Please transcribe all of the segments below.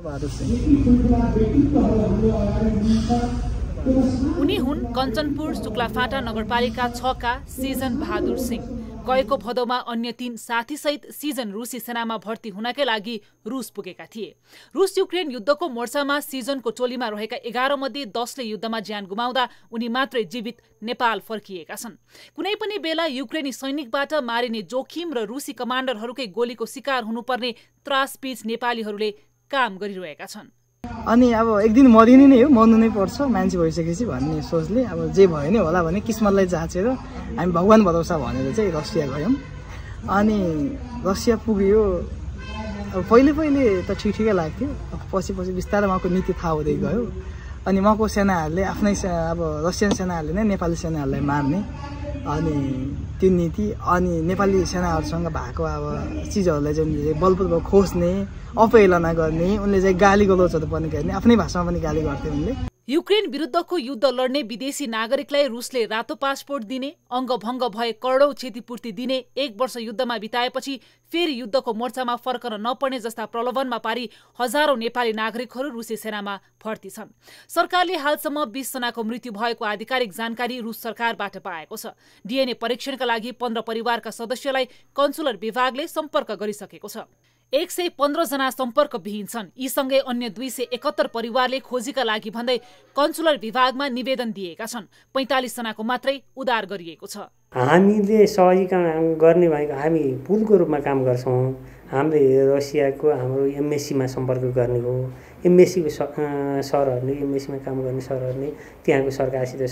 उनी हुन् कञ्चनपुर शुक्लाफाटा नगरपालिका छका सिजन बहादुर सिंह गएको भदौमा अन्य तीन साथीसहित सिजन रुसी सेनामा भर्ती हुनकै लागि रुस पुगेका थिए रुस युक्रेन युद्धको मोर्चामा सिजनको टोलीमा रहेका एघार मध्ये दसले युद्धमा ज्यान गुमाउँदा उनी मात्रै जीवित नेपाल फर्किएका छन् कुनै पनि बेला युक्रेनी सैनिकबाट मारिने जोखिम र रुसी कमान्डरहरूकै गोलीको शिकार हुनुपर्ने त्रासबीच नेपालीहरूले काम गरिरहेका छन् अनि अब एक दिन मरिने नै हो मर्नु नै पर्छ मान्छे भइसकेपछि भन्ने सोचले अब जे भयो नै होला भने किस्मतलाई जाँचेर हामी भगवान् भरोसा भनेर चाहिँ रसिया गयौँ अनि रसिया पुग्यो अब पहिले पहिले त ठिक ठिकै लाग्थ्यो पछि पछि बिस्तारै उहाँको नीति थाहा हुँदै गयो अनि उहाँको सेनाहरूले आफ्नै अब रसियन सेनाहरूले नै नेपाली सेनाहरूलाई मार्ने अनि त्यो नीति अनि नेपाली सेनाहरूसँग भएको अब चिजहरूलाई चाहिँ उनले चाहिँ बलपूर्वक खोज्ने अपहेलना गर्ने उनले चाहिँ गाली गलोचहरू पनि गर्ने आफ्नै भाषामा पनि गाली गर्थे उनले युक्रेन विरुद्धको युद्ध लड्ने विदेशी नागरिकलाई रुसले रातो पासपोर्ट दिने अङ्गभङ्ग भए करोडौँ क्षतिपूर्ति दिने एक वर्ष युद्धमा बिताएपछि फेरि युद्धको मोर्चामा फर्कन नपर्ने जस्ता प्रलोभनमा पारी हजारौँ नेपाली नागरिकहरू रुसी सेनामा भर्ती छन् सरकारले हालसम्म बीसजनाको मृत्यु भएको आधिकारिक जानकारी रुस सरकारबाट पाएको छ डिएनए परीक्षणका लागि पन्ध्र परिवारका सदस्यलाई कन्सुलर विभागले सम्पर्क गरिसकेको छ एक सय पन्ध्रजना सम्पर्कविहीन छन् यी सँगै अन्य दुई सय एकहत्तर परिवारले खोजीका लागि भन्दै कन्सुलर विभागमा निवेदन दिएका छन् पैँतालिसजनाको मात्रै उद्धार गरिएको छ हामीले सहजीकरण गर्ने भनेको हामी पुलको रूपमा काम गर्छौँ हामीले रसियाको हाम्रो एमएससीमा सम्पर्क गर्ने हो एमएससीको सरहरूले एमएससीमा काम गर्ने सरहरूले त्यहाँको सरकारसित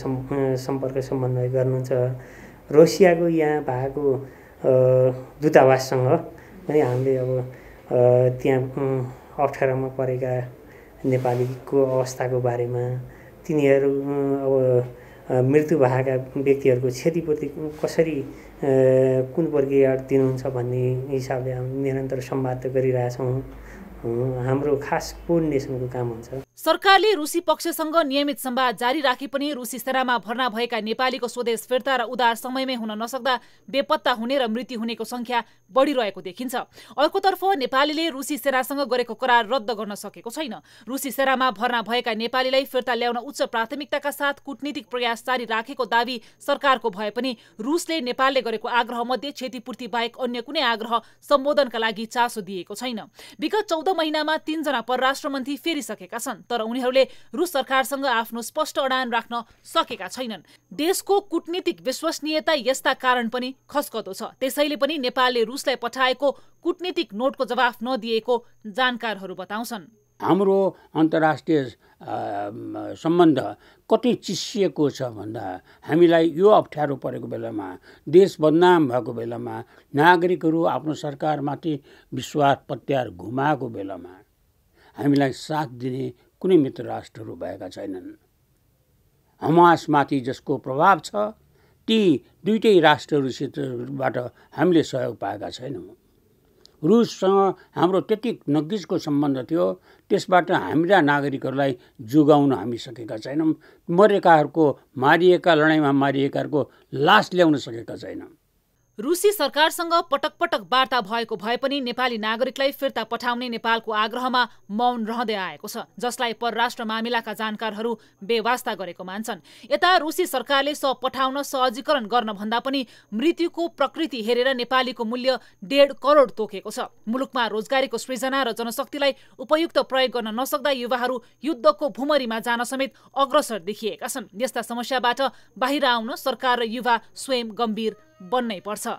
सम्पर्क समन्वय गर्नुहुन्छ रसियाको यहाँ भएको दूतावाससँग पनि हामीले अब त्यहाँ अप्ठ्यारोमा परेका नेपालीको अवस्थाको बारेमा तिनीहरू अब मृत्यु भएका व्यक्तिहरूको क्षतिपूर्ति कसरी कुन प्रक्रिया दिनुहुन्छ भन्ने हिसाबले हामी निरन्तर संवाद त गरिरहेछौँ हाम्रो खास कोअर्डिनेसनको काम हुन्छ सरकारले रुसी पक्षसँग नियमित सम्वाद जारी राखे पनि रुसी सेनामा भर्ना भएका नेपालीको स्वदेश फिर्ता र उदार समयमै हुन नसक्दा बेपत्ता हुने र मृत्यु हुनेको संख्या बढिरहेको देखिन्छ अर्कोतर्फ नेपालीले रुसी सेनासँग गरेको करार रद्द गर्न सकेको छैन रुसी सेनामा भर्ना भएका नेपालीलाई फिर्ता ल्याउन उच्च प्राथमिकताका साथ कूटनीतिक प्रयास जारी राखेको दावी सरकारको भए पनि रुसले नेपालले गरेको आग्रहमध्ये क्षतिपूर्ति बाहेक अन्य कुनै आग्रह सम्बोधनका लागि चासो दिएको छैन विगत चौध महिनामा तीनजना परराष्ट्र मन्त्री फेरिसकेका छन् तर उनीहरूले रुस सरकारसँग आफ्नो स्पष्ट अडान राख्न सकेका छैनन् देशको कुटनीतिक विश्वसनीयता यस्ता कारण पनि खस्कदो छ त्यसैले पनि नेपालले रुसलाई पठाएको कुटनीतिक नोटको जवाफ नदिएको जानकारहरू बताउँछन् हाम्रो अन्तर्राष्ट्रिय सम्बन्ध कति चिसिएको छ भन्दा हामीलाई यो अप्ठ्यारो परेको बेलामा देश बदनाम भएको बेलामा नागरिकहरू आफ्नो सरकारमाथि विश्वास पत्यार घुमाएको बेलामा हामीलाई साथ दिने कुनै मित्र राष्ट्रहरू भएका छैनन् हमासमाथि जसको प्रभाव छ ती दुइटै राष्ट्रहरूसितबाट हामीले सहयोग पाएका छैनौँ रुससँग हाम्रो त्यति नजिकको सम्बन्ध थियो त्यसबाट हाम्रा नागरिकहरूलाई जोगाउन हामी सकेका छैनौँ मरेकाहरूको मारिएका लडाइँमा मारिएकाहरूको लास ल्याउन सकेका छैनौँ रुसी सरकारसँग पटक पटक वार्ता भएको भए पनि नेपाली नागरिकलाई फिर्ता पठाउने नेपालको आग्रहमा मौन रहँदै आएको छ जसलाई परराष्ट्र मामिलाका जानकारहरू बेवास्ता गरेको मान्छन् यता रुसी सरकारले स पठाउन सहजीकरण गर्न भन्दा पनि मृत्युको प्रकृति हेरेर नेपालीको मूल्य डेढ करोड तोकेको छ मुलुकमा रोजगारीको सृजना र जनशक्तिलाई उपयुक्त प्रयोग गर्न नसक्दा युवाहरू युद्धको भुमरीमा जान समेत अग्रसर देखिएका छन् यस्ता समस्याबाट बाहिर आउन सरकार र युवा स्वयं गम्भीर बन्नै पर्छ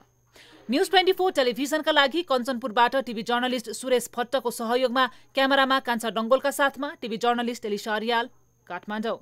न्युज ट्वेन्टी फोर टेलिभिजनका लागि कञ्चनपुरबाट टिभी जर्नलिस्ट सुरेश भट्टको सहयोगमा क्यामेरामा कान्छा डङ्गोलका साथमा टिभी जर्नलिस्ट एलिसा अरियाल काठमाडौँ